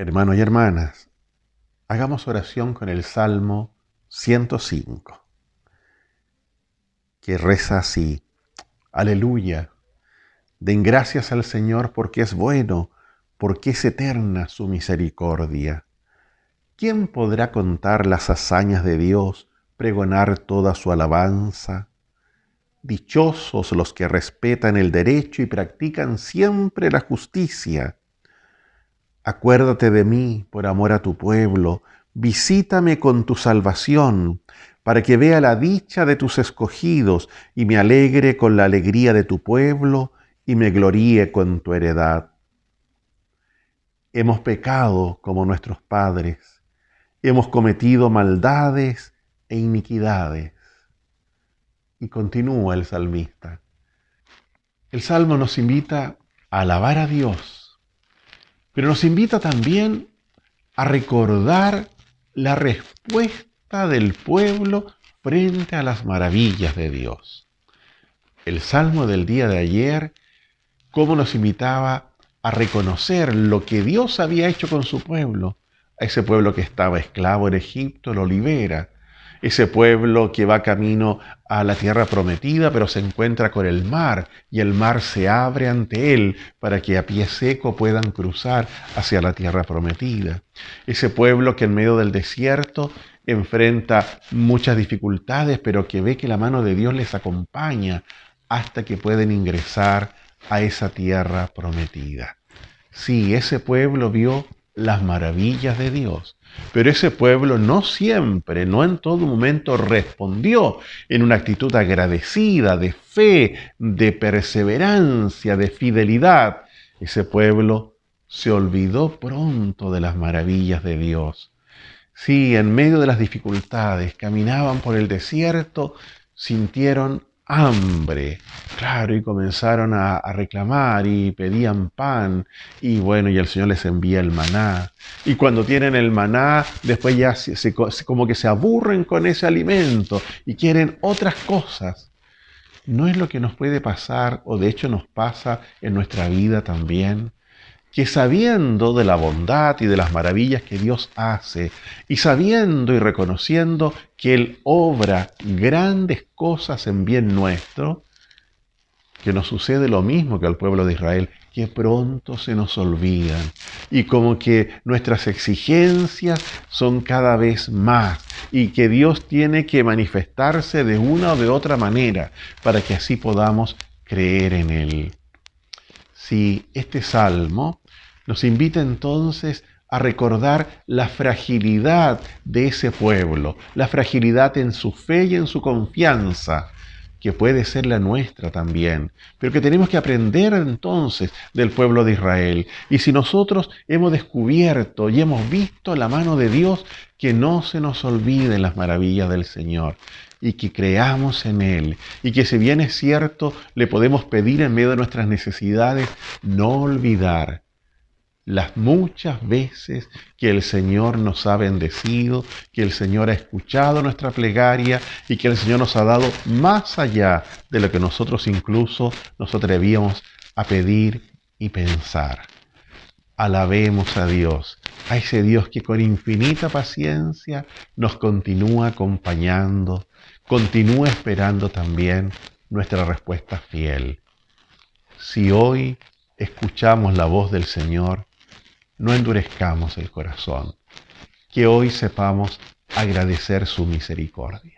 hermanos y hermanas, hagamos oración con el Salmo 105, que reza así, aleluya, den gracias al Señor porque es bueno, porque es eterna su misericordia. ¿Quién podrá contar las hazañas de Dios, pregonar toda su alabanza? Dichosos los que respetan el derecho y practican siempre la justicia Acuérdate de mí por amor a tu pueblo, visítame con tu salvación, para que vea la dicha de tus escogidos y me alegre con la alegría de tu pueblo y me gloríe con tu heredad. Hemos pecado como nuestros padres, hemos cometido maldades e iniquidades. Y continúa el salmista. El salmo nos invita a alabar a Dios pero nos invita también a recordar la respuesta del pueblo frente a las maravillas de Dios. El salmo del día de ayer, cómo nos invitaba a reconocer lo que Dios había hecho con su pueblo, a ese pueblo que estaba esclavo en Egipto, lo libera, ese pueblo que va camino a la tierra prometida, pero se encuentra con el mar y el mar se abre ante él para que a pie seco puedan cruzar hacia la tierra prometida. Ese pueblo que en medio del desierto enfrenta muchas dificultades, pero que ve que la mano de Dios les acompaña hasta que pueden ingresar a esa tierra prometida. Sí, ese pueblo vio las maravillas de Dios. Pero ese pueblo no siempre, no en todo momento respondió en una actitud agradecida, de fe, de perseverancia, de fidelidad. Ese pueblo se olvidó pronto de las maravillas de Dios. Sí, en medio de las dificultades, caminaban por el desierto, sintieron hambre. Claro, y comenzaron a, reclamar y pedían pan. Y bueno, y el Señor les envía el maná. Y cuando tienen el maná, después ya como que se aburren con ese alimento y quieren otras cosas. No es lo que nos puede pasar, o de hecho nos pasa en nuestra vida también que sabiendo de la bondad y de las maravillas que Dios hace, y sabiendo y reconociendo que Él obra grandes cosas en bien nuestro, que nos sucede lo mismo que al pueblo de Israel, que pronto se nos olvidan y como que nuestras exigencias son cada vez más y que Dios tiene que manifestarse de una o de otra manera para que así podamos creer en Él si este salmo nos invita entonces a recordar la fragilidad de ese pueblo, la fragilidad en su fe y en su confianza, que puede ser la nuestra también, pero que tenemos que aprender entonces del pueblo de Israel. Y si nosotros hemos descubierto y hemos visto la mano de Dios, que no se nos olviden las maravillas del Señor y que creamos en Él y que si bien es cierto, le podemos pedir en medio de nuestras necesidades, no olvidar las muchas veces que el Señor nos ha bendecido, que el Señor ha escuchado nuestra plegaria y que el Señor nos ha dado más allá de lo que nosotros incluso nos atrevíamos a pedir y pensar. Alabemos a Dios, a ese Dios que con infinita paciencia nos continúa acompañando, continúa esperando también nuestra respuesta fiel. Si hoy escuchamos la voz del Señor, no endurezcamos el corazón, que hoy sepamos agradecer su misericordia.